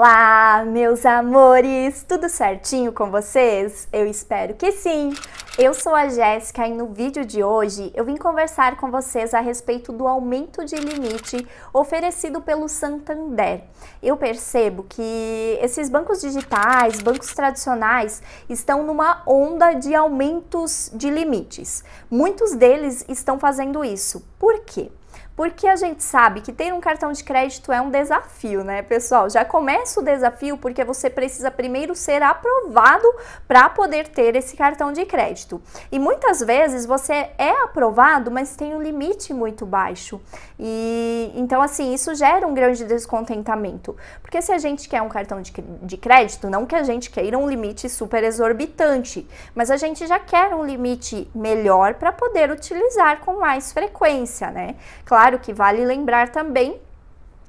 Olá, meus amores! Tudo certinho com vocês? Eu espero que sim! Eu sou a Jéssica e no vídeo de hoje eu vim conversar com vocês a respeito do aumento de limite oferecido pelo Santander. Eu percebo que esses bancos digitais, bancos tradicionais, estão numa onda de aumentos de limites. Muitos deles estão fazendo isso. Por quê? porque a gente sabe que ter um cartão de crédito é um desafio, né, pessoal? Já começa o desafio porque você precisa primeiro ser aprovado para poder ter esse cartão de crédito. E muitas vezes você é aprovado, mas tem um limite muito baixo. E então assim, isso gera um grande descontentamento. Porque se a gente quer um cartão de, de crédito, não que a gente queira um limite super exorbitante, mas a gente já quer um limite melhor para poder utilizar com mais frequência, né? Claro Claro que vale lembrar também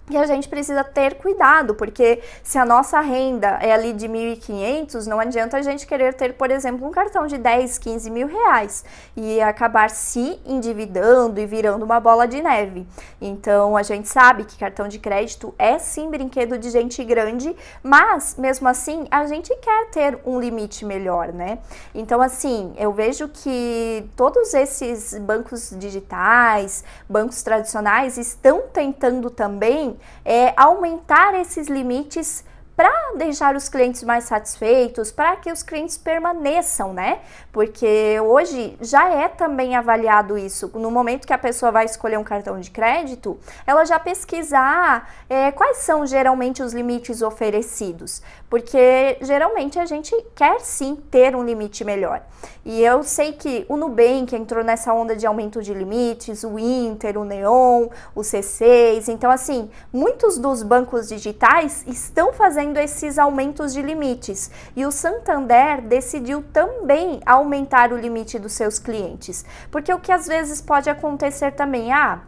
e a gente precisa ter cuidado, porque se a nossa renda é ali de 1.500, não adianta a gente querer ter, por exemplo, um cartão de 10, 15 mil reais e acabar se endividando e virando uma bola de neve. Então a gente sabe que cartão de crédito é sim brinquedo de gente grande, mas mesmo assim a gente quer ter um limite melhor, né? Então, assim, eu vejo que todos esses bancos digitais, bancos tradicionais estão tentando também é, aumentar esses limites para deixar os clientes mais satisfeitos, para que os clientes permaneçam, né? Porque hoje já é também avaliado isso. No momento que a pessoa vai escolher um cartão de crédito, ela já pesquisar ah, é, quais são geralmente os limites oferecidos, porque geralmente a gente quer sim ter um limite melhor. E eu sei que o Nubank entrou nessa onda de aumento de limites, o Inter, o Neon, o C6. Então, assim, muitos dos bancos digitais estão fazendo fazendo esses aumentos de limites. E o Santander decidiu também aumentar o limite dos seus clientes. Porque o que às vezes pode acontecer também, ah,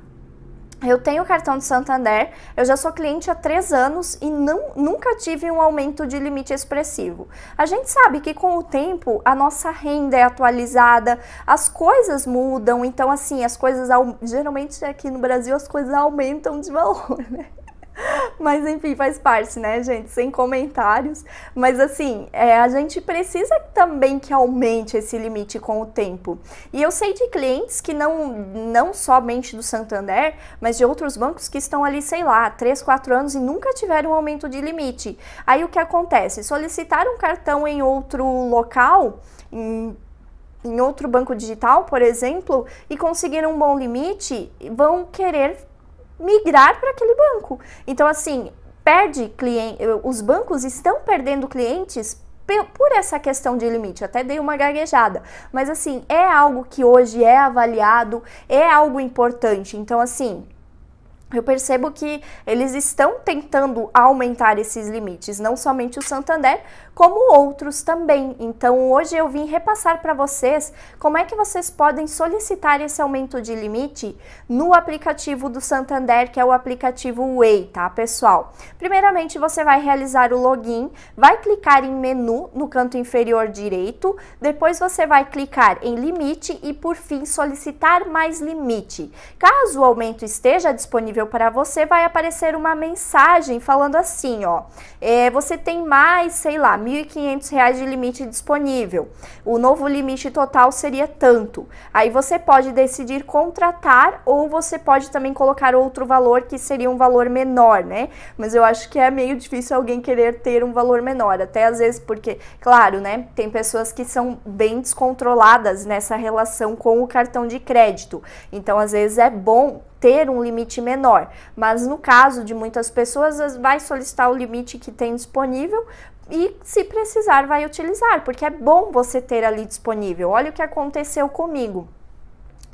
eu tenho o cartão do Santander, eu já sou cliente há três anos e não, nunca tive um aumento de limite expressivo. A gente sabe que com o tempo a nossa renda é atualizada, as coisas mudam, então assim, as coisas geralmente aqui no Brasil as coisas aumentam de valor, né? Mas enfim, faz parte, né, gente? Sem comentários. Mas assim, é, a gente precisa também que aumente esse limite com o tempo. E eu sei de clientes que não, não somente do Santander, mas de outros bancos que estão ali, sei lá, 3, 4 anos e nunca tiveram um aumento de limite. Aí o que acontece? Solicitar um cartão em outro local, em em outro banco digital, por exemplo, e conseguir um bom limite, vão querer migrar para aquele banco. Então, assim, perde cliente, os bancos estão perdendo clientes por essa questão de limite, até dei uma gaguejada, mas assim, é algo que hoje é avaliado, é algo importante. Então, assim, eu percebo que eles estão tentando aumentar esses limites, não somente o Santander, como outros também. Então, hoje eu vim repassar para vocês como é que vocês podem solicitar esse aumento de limite no aplicativo do Santander, que é o aplicativo Way, tá, pessoal? Primeiramente, você vai realizar o login, vai clicar em menu no canto inferior direito, depois você vai clicar em limite e por fim solicitar mais limite. Caso o aumento esteja disponível disponível para você, vai aparecer uma mensagem falando assim, ó, é, você tem mais, sei lá, R$ 1.500 de limite disponível. O novo limite total seria tanto. Aí você pode decidir contratar ou você pode também colocar outro valor que seria um valor menor, né? Mas eu acho que é meio difícil alguém querer ter um valor menor, até às vezes porque, claro, né, tem pessoas que são bem descontroladas nessa relação com o cartão de crédito. Então, às vezes é bom ter um limite menor, mas no caso de muitas pessoas, vai solicitar o limite que tem disponível e se precisar vai utilizar, porque é bom você ter ali disponível. Olha o que aconteceu comigo.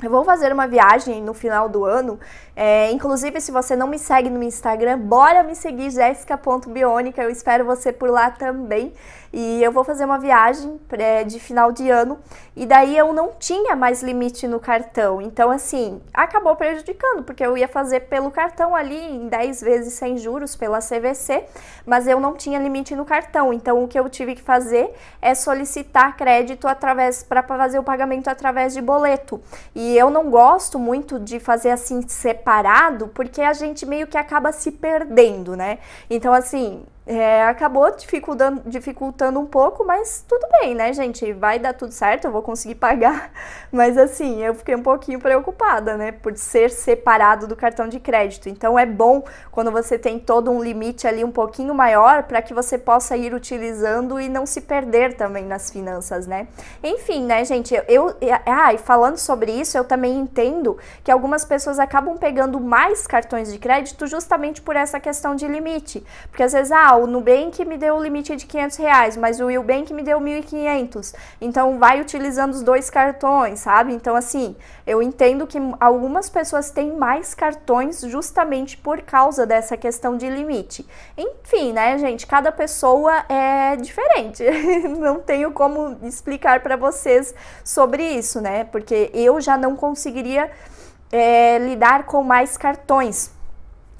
Eu vou fazer uma viagem no final do ano. É, inclusive, se você não me segue no Instagram, bora me seguir, jéssica.bionica. Eu espero você por lá também. E eu vou fazer uma viagem eh, de final de ano. E daí eu não tinha mais limite no cartão. Então, assim, acabou prejudicando, porque eu ia fazer pelo cartão ali em 10 vezes sem juros pela CVC, mas eu não tinha limite no cartão. Então, o que eu tive que fazer é solicitar crédito através para fazer o pagamento através de boleto. E e eu não gosto muito de fazer assim separado, porque a gente meio que acaba se perdendo, né? Então, assim, é, acabou dificultando, dificultando um pouco, mas tudo bem, né, gente? Vai dar tudo certo, eu vou conseguir pagar. Mas assim, eu fiquei um pouquinho preocupada, né, por ser separado do cartão de crédito. Então é bom quando você tem todo um limite ali um pouquinho maior para que você possa ir utilizando e não se perder também nas finanças, né? Enfim, né, gente? Eu, eu ah, e falando sobre isso, eu também entendo que algumas pessoas acabam pegando mais cartões de crédito justamente por essa questão de limite, porque às vezes ah, o Nubank me deu o limite de 500 reais, mas o Willbank me deu 1.500. Então, vai utilizando os dois cartões, sabe? Então, assim, eu entendo que algumas pessoas têm mais cartões justamente por causa dessa questão de limite. Enfim, né, gente? Cada pessoa é diferente. não tenho como explicar para vocês sobre isso, né? Porque eu já não conseguiria é, lidar com mais cartões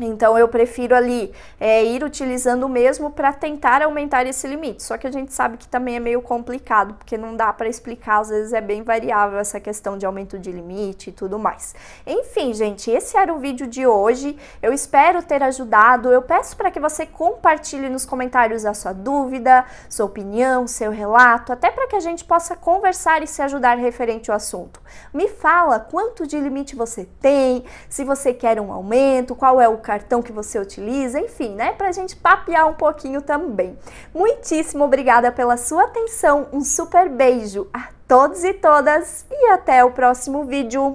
então eu prefiro ali é, ir utilizando o mesmo para tentar aumentar esse limite. Só que a gente sabe que também é meio complicado, porque não dá para explicar, às vezes é bem variável essa questão de aumento de limite e tudo mais. Enfim, gente, esse era o vídeo de hoje. Eu espero ter ajudado. Eu peço para que você compartilhe nos comentários a sua dúvida, sua opinião, seu relato, até para que a gente possa conversar e se ajudar referente ao assunto. Me fala quanto de limite você tem, se você quer um aumento, qual é o cartão que você utiliza, enfim, né? Para a gente papear um pouquinho também. Muitíssimo obrigada pela sua atenção, um super beijo a todos e todas e até o próximo vídeo.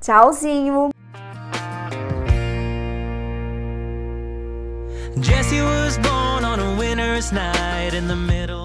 Tchauzinho! Jesse was born on a winter's night in the middle